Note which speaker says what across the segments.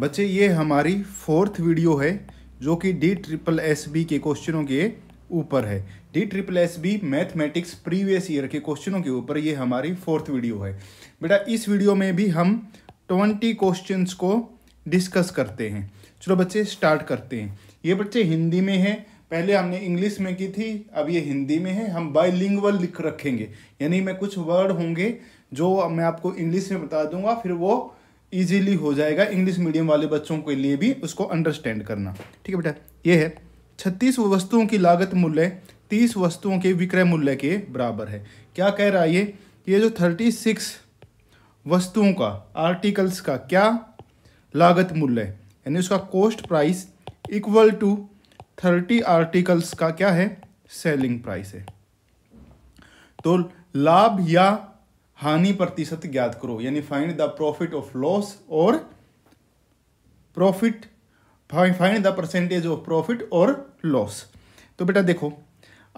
Speaker 1: बच्चे ये हमारी फोर्थ वीडियो है जो कि डी ट्रिपल एस बी के क्वेश्चनों के ऊपर है D triple S B mathematics previous year के क्वेश्चनों के ऊपर ये हमारी फोर्थ वीडियो है बेटा इस वीडियो में भी हम ट्वेंटी क्वेश्चंस को डिस्कस करते हैं चलो बच्चे स्टार्ट करते हैं ये बच्चे हिंदी में है पहले हमने इंग्लिश में की थी अब ये हिंदी में है हम बाईलिंगुअल लिख रखेंगे यानी मैं कुछ वर्ड होंगे जो मैं आपको इंग्लिश में बता दूंगा फिर वो ईजिली हो जाएगा इंग्लिश मीडियम वाले बच्चों के लिए भी उसको अंडरस्टैंड करना ठीक है बेटा ये है छत्तीस वस्तुओं की लागत मूल्य तीस वस्तुओं के विक्रय मूल्य के बराबर है क्या कह रहा है ये ये जो थर्टी सिक्स वस्तुओं का आर्टिकल्स का क्या लागत मूल्य है यानी उसका cost price equal to thirty articles का क्या है सेलिंग प्राइस है तो लाभ या हानि प्रतिशत ज्ञात करो यानी find the profit of loss और profit find the percentage of profit और लॉस तो बेटा देखो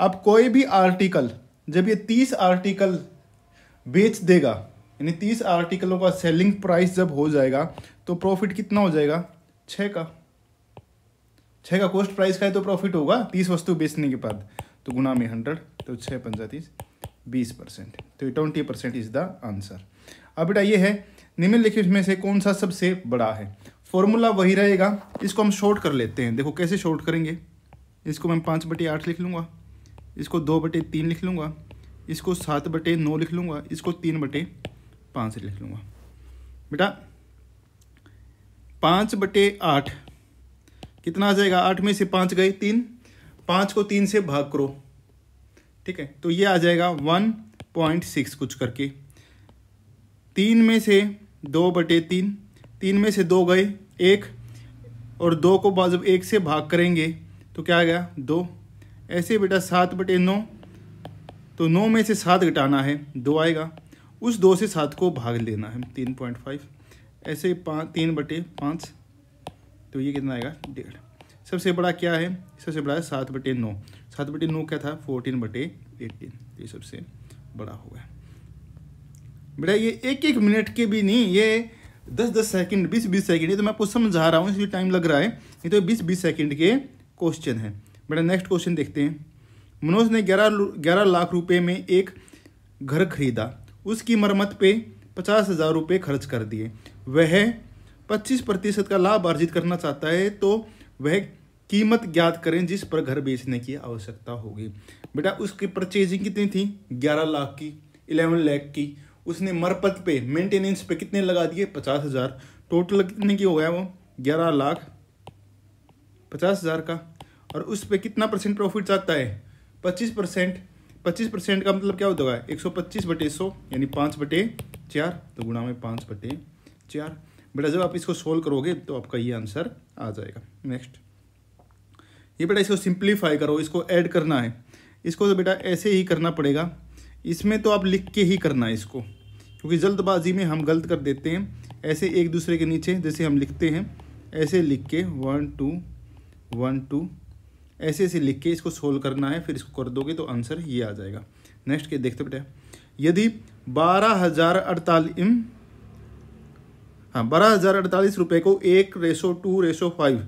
Speaker 1: अब कोई भी आर्टिकल जब ये तीस आर्टिकल बेच देगा यानी तीस आर्टिकलों का सेलिंग प्राइस जब हो जाएगा तो प्रॉफिट कितना हो जाएगा छ का छः का कॉस्ट प्राइस का है तो प्रॉफिट होगा तीस वस्तु बेचने के बाद तो गुना में हंड्रेड तो छः पंचायतीस बीस परसेंट तो twenty percent is the answer अब बेटा ये है निम्नलिखित में से कौन सा सबसे बड़ा है फॉर्मूला वही रहेगा इसको हम शॉर्ट कर लेते हैं देखो कैसे शॉर्ट करेंगे इसको मैं पाँच बटे आठ लिख लूँगा इसको दो बटे तीन लिख लूँगा इसको सात बटे नौ लिख लूँगा इसको तीन बटे पाँच लिख लूँगा बेटा पाँच बटे आठ कितना आ जाएगा आठ में से पाँच गए तीन पाँच को तीन से भाग करो ठीक है तो ये आ जाएगा वन पॉइंट सिक्स कुछ करके तीन में से दो बटे तीन तीन में से दो गए एक और दो को जब एक से भाग करेंगे तो क्या आ गया दो ऐसे बेटा सात बटे नौ तो नौ में से सात घटाना है दो आएगा उस दो से सात को भाग लेना है तीन पॉइंट फाइव ऐसे पाँच तीन बटे पाँच तो ये कितना आएगा डेढ़ सबसे बड़ा क्या है सबसे बड़ा है सात बटे नौ सात बटे नौ क्या था फोर्टीन बटे एटीन तो ये सबसे बड़ा होगा बेटा ये एक एक मिनट के भी नहीं ये दस दस सेकंड बीस बीस सेकंड ये तो मैं आपको समझा रहा हूँ इसलिए टाइम लग रहा है ये तो बीस बीस सेकंड के क्वेश्चन है बेटा नेक्स्ट क्वेश्चन देखते हैं मनोज ने ग्यारह ग्यारह लाख रुपए में एक घर खरीदा उसकी मरम्मत पे पचास हज़ार रुपये खर्च कर दिए वह पच्चीस प्रतिशत का लाभ अर्जित करना चाहता है तो वह कीमत ज्ञात करें जिस पर घर बेचने की आवश्यकता होगी बेटा उसकी परचेजिंग कितनी थी ग्यारह लाख की इलेवन लाख की उसने मरपत पे मेंटेनेंस पे कितने लगा दिए पचास हज़ार टोटल कितने की हो गया वो ग्यारह लाख पचास हज़ार का और उस पर कितना परसेंट प्रॉफिट चाहता है पच्चीस परसेंट पच्चीस परसेंट का मतलब क्या होता है एक सौ पच्चीस बटे सौ यानी पाँच बटे चार तो गुणा में पाँच बटे चार बेटा जब आप इसको सोल्व करोगे तो आपका ये आंसर आ जाएगा नेक्स्ट ये बेटा इसको सिंप्लीफाई करो इसको ऐड करना है इसको तो बेटा ऐसे ही करना पड़ेगा इसमें तो आप लिख के ही करना है इसको क्योंकि जल्दबाजी में हम गलत कर देते हैं ऐसे एक दूसरे के नीचे जैसे हम लिखते हैं ऐसे लिख के वन टू वन टू ऐसे ऐसे लिख के इसको सोल्व करना है फिर इसको कर दोगे तो आंसर ये आ जाएगा नेक्स्ट के देखते बेटा यदि बारह हज़ार अड़तालीस हाँ बारह हज़ार अड़तालीस रुपये को एक ratio two ratio five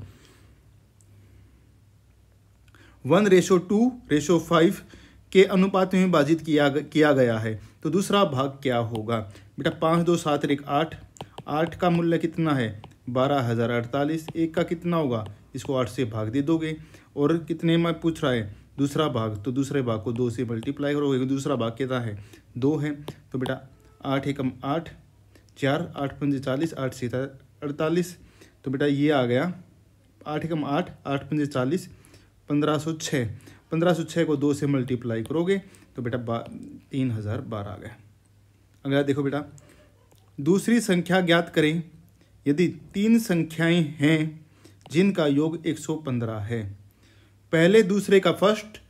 Speaker 1: one ratio two ratio five के अनुपात में विभाजित किया किया गया है तो दूसरा भाग क्या होगा बेटा पाँच दो सात एक आठ आठ का मूल्य कितना है बारह हज़ार अड़तालीस एक का कितना होगा इसको आठ से भाग दे दोगे और कितने में पूछ रहा है दूसरा भाग तो दूसरे भाग को दो से मल्टीप्लाई करोगे दूसरा भाग कितना है दो है तो बेटा आठ एकम आठ चार आठ पंजे चालीस आठ सीता अड़तालीस तो बेटा ये आ गया आठ एकम आठ आठ पंजे चालीस पंद्रह सौ छः पंद्रह को दो से मल्टीप्लाई करोगे तो बेटा बा तीन हज़ार बारह आ गया अगला देखो बेटा दूसरी संख्या ज्ञात करें यदि तीन संख्याएं हैं जिनका योग 115 है पहले दूसरे का फर्स्ट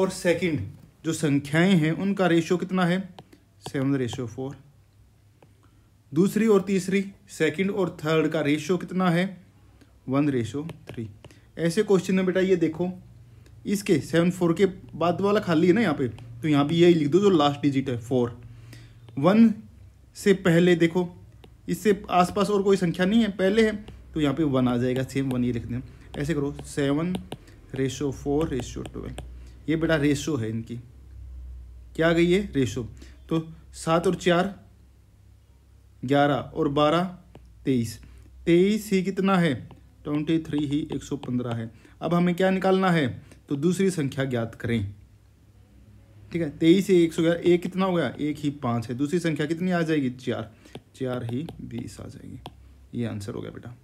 Speaker 1: और सेकंड जो संख्याएं हैं उनका रेशियो कितना है सेवन रेशियो फोर दूसरी और तीसरी सेकंड और थर्ड का रेशियो कितना है वन रेशियो थ्री ऐसे क्वेश्चन है बेटा ये देखो इसके सेवन फोर के बाद वाला खाली है ना यहाँ पे तो यहाँ पे यही लिख दो जो लास्ट डिजिट है फोर वन से पहले देखो इससे आसपास और कोई संख्या नहीं है पहले है तो यहाँ पे वन आ जाएगा सेम वन ये लिख दें ऐसे करो seven ratio four ratio twelve ये बेटा रेशो है इनकी क्या आ गई है रेशो तो सात और चार ग्यारह और बारह तेईस तेईस ही कितना है ट्वेंटी थ्री ही एक सौ पंद्रह है अब हमें क्या निकालना है तो दूसरी संख्या ज्ञात करें ठीक है तेईस से एक सौ ग्यारह एक कितना हो गया एक ही पाँच है दूसरी संख्या कितनी आ जाएगी चार चार ही बीस आ जाएगी ये आंसर हो गया बेटा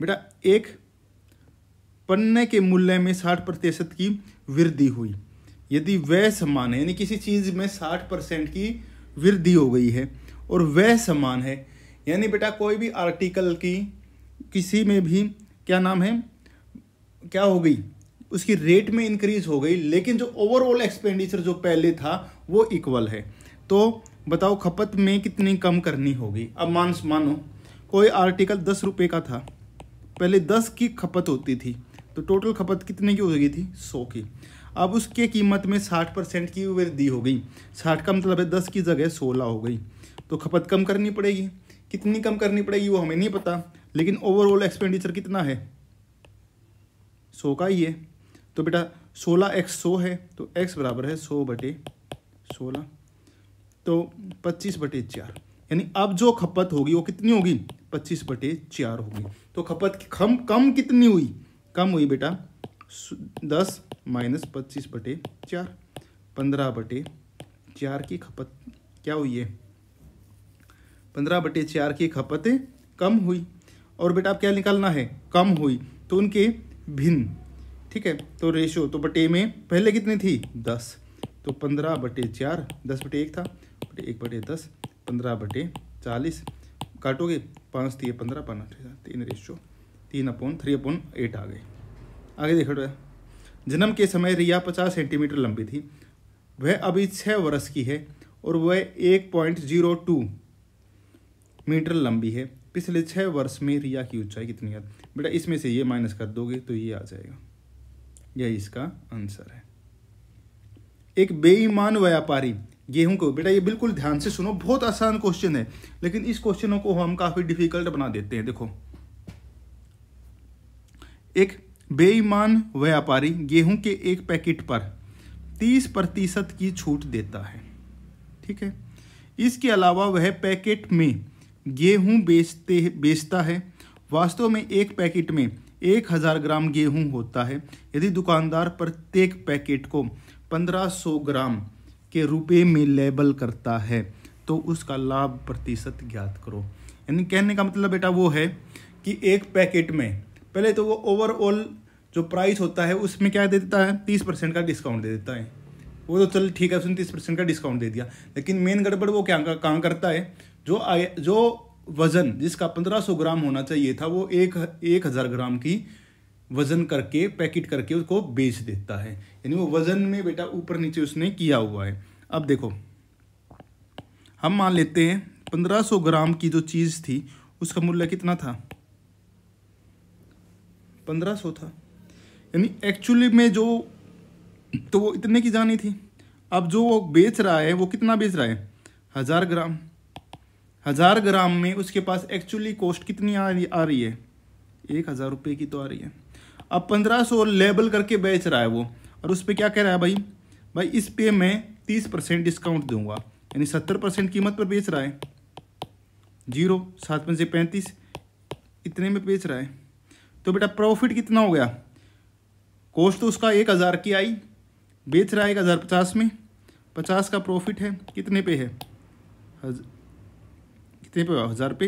Speaker 1: बेटा एक पन्ने के मूल्य में साठ प्रतिशत की वृद्धि हुई यदि वह समान है यानी किसी चीज़ में साठ परसेंट की वृद्धि हो गई है और वह समान है यानी बेटा कोई भी आर्टिकल की किसी में भी क्या नाम है क्या हो गई उसकी रेट में इंक्रीज हो गई लेकिन जो ओवरऑल एक्सपेंडिचर जो पहले था वो इक्वल है तो बताओ खपत में कितनी कम करनी होगी अब मान मानो कोई आर्टिकल दस रुपये का था पहले दस की खपत होती थी तो टोटल खपत कितने की हो गई थी सौ की अब उसके कीमत में साठ परसेंट की वृद्धि हो गई साठ का मतलब है दस की जगह सोलह हो गई तो खपत कम करनी पड़ेगी कितनी कम करनी पड़ेगी वो हमें नहीं पता लेकिन ओवरऑल एक्सपेंडिचर कितना है सौ का ही है तो बेटा सोलह एक्स सौ है तो एक्स बराबर है सौ बटे सोलह तो पच्चीस बटे चार यानी अब जो खपत होगी वो कितनी होगी पच्चीस बटे चार होगी तो खपत कम कम कितनी हुई कम हुई बेटा दस माइनस पच्चीस बटे चार पंद्रह बटे चार की खपत क्या हुई है पंद्रह बटे चार की खपत कम हुई और बेटा आप क्या निकालना है कम हुई तो उनके भिन्न ठीक है तो रेशो तो बटे में पहले कितनी थी दस तो पंद्रह बटे चार दस बटे एक था बटे एक बटे दस पंद्रह बटे चालीस काटोगे पाँच थी पंद्रह पाँच तीन रेशो तीन अपोन थ्री अपोन एट आ गए आगे देखो जन्म के समय रिया पचास सेंटीमीटर लंबी थी वह अभी छः वर्ष की है और वह एक पॉइंट जीरो टू मीटर लंबी है पिछले छः वर्ष में रिया की ऊंचाई कितनी है बेटा इसमें से ये माइनस कर दोगे तो ये आ जाएगा यही इसका आंसर है एक बेईमान व्यापारी गेहूं को बेटा ये बिल्कुल ध्यान से सुनो बहुत आसान क्वेश्चन है लेकिन इस क्वेश्चनों को हम काफी डिफिकल्ट बना देते हैं देखो एक बेईमान व्यापारी गेहूं के एक पैकेट पर तीस प्रतिशत की छूट देता है ठीक है इसके अलावा वह पैकेट में गेहूँ बेचते बेचता है वास्तव में एक पैकेट में एक हज़ार ग्राम गेहूँ होता है यदि दुकानदार प्रत्येक पैकेट को पंद्रह सौ ग्राम के रुपए में लेबल करता है तो उसका लाभ प्रतिशत ज्ञात करो यानी कहने का मतलब बेटा वो है कि एक पैकेट में पहले तो वो ओवरऑल जो प्राइस होता है उसमें क्या दे देता है तीस परसेंट का डिस्काउंट दे देता है वो तो चल ठीक है उसने तीस परसेंट का डिस्काउंट दे दिया लेकिन मेन गड़बड़ वो क्या कहाँ करता है जो आय, जो वज़न जिसका 1500 ग्राम होना चाहिए था वो एक एक हज़ार ग्राम की वज़न करके पैकेट करके उसको बेच देता है यानी वो वज़न में बेटा ऊपर नीचे उसने किया हुआ है अब देखो हम मान लेते हैं 1500 ग्राम की जो चीज़ थी उसका मूल्य कितना था 1500 था यानी एक्चुअली में जो तो वो इतने की जानी थी अब जो वो बेच रहा है वो कितना बेच रहा है हज़ार ग्राम हज़ार ग्राम में उसके पास एक्चुअली कॉस्ट कितनी आ रही आ रही है एक हज़ार रुपये की तो आ रही है अब पंद्रह सौ लेबल करके बेच रहा है वो और उस पर क्या कह रहा है भाई भाई इस पे मैं तीस परसेंट डिस्काउंट दूंगा यानी सत्तर परसेंट कीमत पर बेच रहा है जीरो सात पंजे पैंतीस इतने में बेच रहा है तो बेटा प्रॉफिट कितना हो गया कॉस्ट तो उसका एक हज़ार की आई बेच रहा है एक हज़ार पचास में पचास का प्रॉफिट है कितने पे है कितने पे हज़ार पे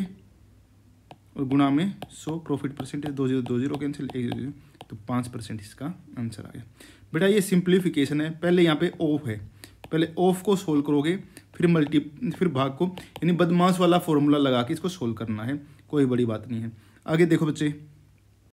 Speaker 1: और गुणा में सौ प्रॉफिट परसेंटेज दो जीरो दो जीरो कैंसिल एक जीरो तो पाँच परसेंट इसका आंसर आ गया बेटा ये सिंप्लीफिकेशन है पहले यहाँ पे ऑफ है पहले ऑफ को सोल्व करोगे फिर मल्टी फिर भाग को यानी बदमाश वाला फॉर्मूला लगा के इसको सोल्व करना है कोई बड़ी बात नहीं है आगे देखो बच्चे